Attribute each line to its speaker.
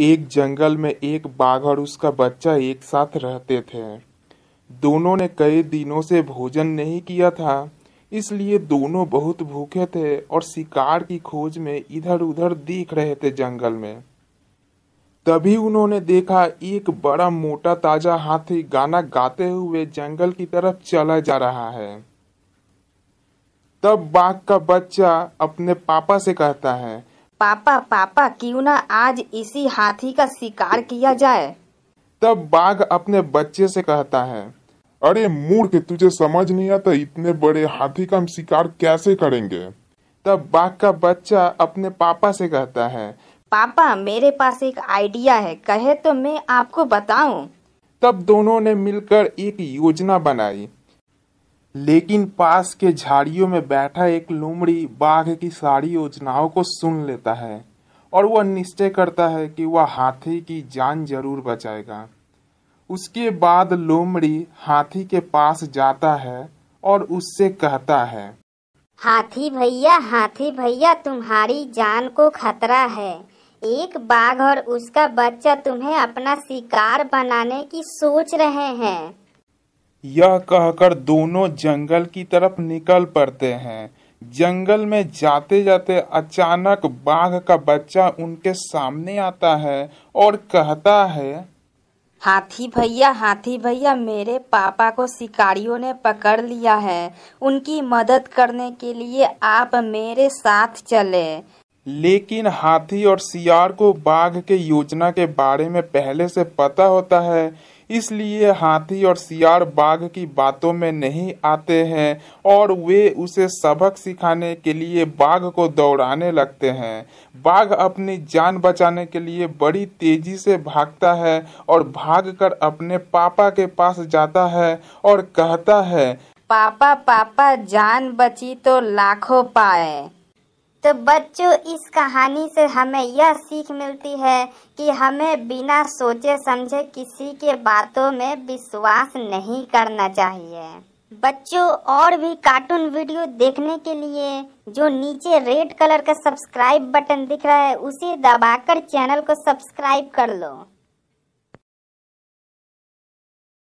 Speaker 1: एक जंगल में एक बाघ और उसका बच्चा एक साथ रहते थे दोनों ने कई दिनों से भोजन नहीं किया था इसलिए दोनों बहुत भूखे थे और शिकार की खोज में इधर उधर देख रहे थे जंगल में तभी उन्होंने देखा एक बड़ा मोटा ताजा हाथी गाना गाते हुए जंगल की तरफ चला जा रहा है तब बाघ का बच्चा अपने पापा से कहता है
Speaker 2: पापा पापा क्यों ना आज इसी हाथी का शिकार किया जाए
Speaker 1: तब बाघ अपने बच्चे से कहता है अरे मूर्ख तुझे समझ नहीं आता इतने बड़े हाथी का हम शिकार कैसे करेंगे तब बाघ का बच्चा अपने पापा से कहता है
Speaker 2: पापा मेरे पास एक आइडिया है कहे तो मैं आपको बताऊं।
Speaker 1: तब दोनों ने मिलकर एक योजना बनाई लेकिन पास के झाड़ियों में बैठा एक लोमड़ी बाघ की सारी योजनाओं को सुन लेता है और वह निश्चय करता है कि वह हाथी की जान जरूर बचाएगा उसके बाद लोमड़ी हाथी के पास जाता है और उससे कहता है
Speaker 3: हाथी भैया हाथी भैया तुम्हारी जान को खतरा है एक बाघ और उसका बच्चा तुम्हें अपना शिकार बनाने की सोच रहे हैं
Speaker 1: यह कहकर दोनों जंगल की तरफ निकल पड़ते हैं जंगल में जाते जाते अचानक बाघ का बच्चा उनके सामने आता है और कहता है
Speaker 2: हाथी भैया हाथी भैया मेरे पापा को शिकारियों ने पकड़ लिया है उनकी मदद करने के लिए आप मेरे साथ चले
Speaker 1: लेकिन हाथी और सियार को बाघ के योजना के बारे में पहले से पता होता है इसलिए हाथी और सियार बाघ की बातों में नहीं आते हैं और वे उसे सबक सिखाने के लिए बाघ को दौड़ाने लगते हैं बाघ अपनी जान बचाने के लिए बड़ी तेजी से भागता है और भागकर अपने पापा के पास जाता है और कहता है
Speaker 2: पापा पापा जान बची तो लाखों
Speaker 3: पाए तो बच्चों इस कहानी से हमें यह सीख मिलती है कि हमें बिना सोचे समझे किसी के बातों में विश्वास नहीं करना चाहिए बच्चों और भी कार्टून वीडियो देखने के लिए जो नीचे रेड कलर का सब्सक्राइब बटन दिख रहा है उसे दबाकर चैनल को सब्सक्राइब कर लो